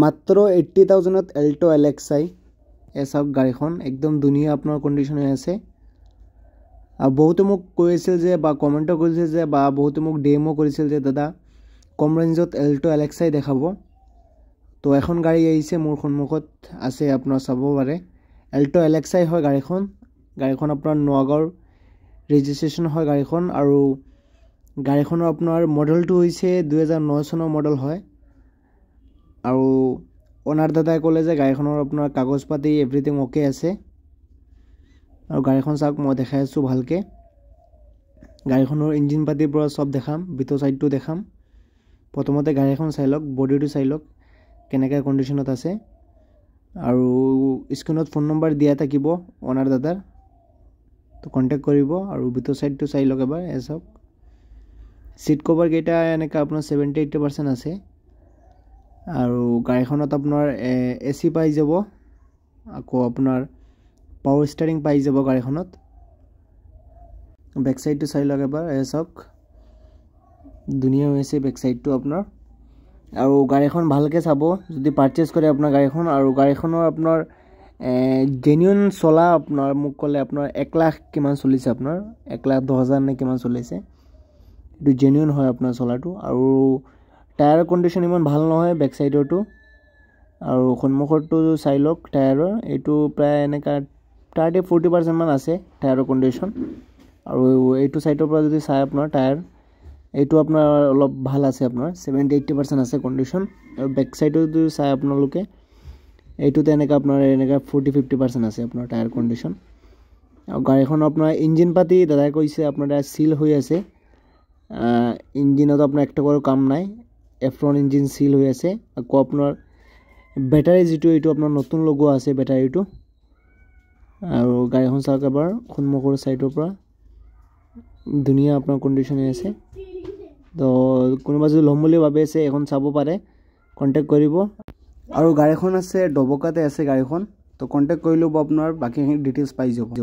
মাত্ৰ এইট্টি থাউজেণ্ডত Alto' Alex I A চাওক গাড়ীখন একদম ধুনীয়া আপোনাৰ কণ্ডিশ্যন হৈ আছে আৰু বহুতে মোক কৈ আছিল যে বা কমেণ্টো কৰিছিল যে বা বহুতে মোক ডেমো কৰিছিল যে দাদা কম ৰেঞ্জত এল্ট' এলেক্স আই দেখাব তো এখন গাড়ী আহিছে মোৰ সন্মুখত আছে আপোনাৰ চাব পাৰে এল্ট' এলেক্স আই হয় গাড়ীখন গাড়ীখন আপোনাৰ নগাঁৱৰ ৰেজিষ্ট্ৰেশ্যন হয় গাড়ীখন আৰু গাড়ীখনৰ আপোনাৰ মডেলটো হৈছে দুহেজাৰ ন চনৰ মডেল হয় আৰু অনাৰ দাদাই ক'লে যে গাড়ীখনৰ আপোনাৰ কাগজ পাতি এভৰিথিং অ'কে আছে আৰু গাড়ীখন চাওক মই দেখাই আছোঁ ভালকৈ গাড়ীখনৰ ইঞ্জিন পাতিৰ পৰা চব দেখাম ভিতৰ ছাইডটো দেখাম প্ৰথমতে গাড়ীখন চাই লওক বডিটো চাই লওক কেনেকৈ কণ্ডিশ্যনত আছে আৰু স্ক্ৰীণত ফোন নম্বৰ দিয়া থাকিব অনাৰ দাদাৰ তো কণ্টেক্ট কৰিব আৰু ভিতৰ ছাইডটো চাই লওক এবাৰ এ চাওক ছিট কভাৰকেইটা এনেকৈ আপোনাৰ ছেভেণ্টি এইটি পাৰ্চেণ্ট আছে আৰু গাড়ীখনত আপোনাৰ এ চি পাই যাব আকৌ আপোনাৰ পাৱাৰ ষ্টেৰিং পাই যাব গাড়ীখনত বেক চাইডটো চাই লওক এবাৰ এ চাওক ধুনীয়া হৈ আছে বেক চাইডটো আপোনাৰ আৰু গাড়ীখন ভালকৈ চাব যদি পাৰ্চেছ কৰে আপোনাৰ গাড়ীখন আৰু গাড়ীখনৰ আপোনাৰ জেনুইন চলা আপোনাৰ মোক ক'লে আপোনাৰ এক লাখ কিমান চলিছে আপোনাৰ এক লাখ দহ হাজাৰ নে কিমান চলিছে এইটো জেনুইন হয় আপোনাৰ চলাটো আৰু টায়াৰৰ কণ্ডিশ্যন ইমান ভাল নহয় বেক চাইডৰটো আৰু সন্মুখৰটো চাই লওক টায়াৰৰ এইটো প্ৰায় এনেকুৱা থাৰ্টি ফৰ্টি পাৰ্চেণ্টমান আছে টায়াৰৰ কণ্ডিশ্যন আৰু এইটো চাইডৰ পৰা যদি চাই আপোনাৰ টায়াৰ এইটো আপোনাৰ অলপ ভাল আছে আপোনাৰ ছেভেণ্টি এইটি পাৰ্চেণ্ট আছে কণ্ডিশ্যন আৰু বেক চাইডত যদি চাই আপোনালোকে এইটোতে এনেকৈ আপোনাৰ এনেকৈ ফৰ্টি ফিফটি পাৰ্চেণ্ট আছে আপোনাৰ টায়াৰ কণ্ডিশ্যন আৰু গাড়ীখন আপোনাৰ ইঞ্জিন পাতি দাদাই কৈছে আপোনাৰ চিল হৈ আছে ইঞ্জিনত আপোনাৰ একটো টকাৰো কাম নাই এফ্ৰন ইঞ্জিন চিল হৈ আছে আকৌ আপোনাৰ বেটাৰী যিটো এইটো আপোনাৰ নতুন লগোৱা আছে বেটাৰীটো আৰু গাড়ীখন চাওক এবাৰ সন্মুখৰ ছাইডৰ পৰা ধুনীয়া আপোনাৰ কণ্ডিশ্যনে আছে তো কোনোবা যদি ল'ম বুলি ভাবিছে এইখন চাব পাৰে কণ্টেক্ট কৰিব আৰু গাড়ীখন আছে ডবকাতে আছে গাড়ীখন তো কণ্টেক্ট কৰিলেও বা আপোনাৰ বাকীখিনি ডিটেইলছ পাই যাব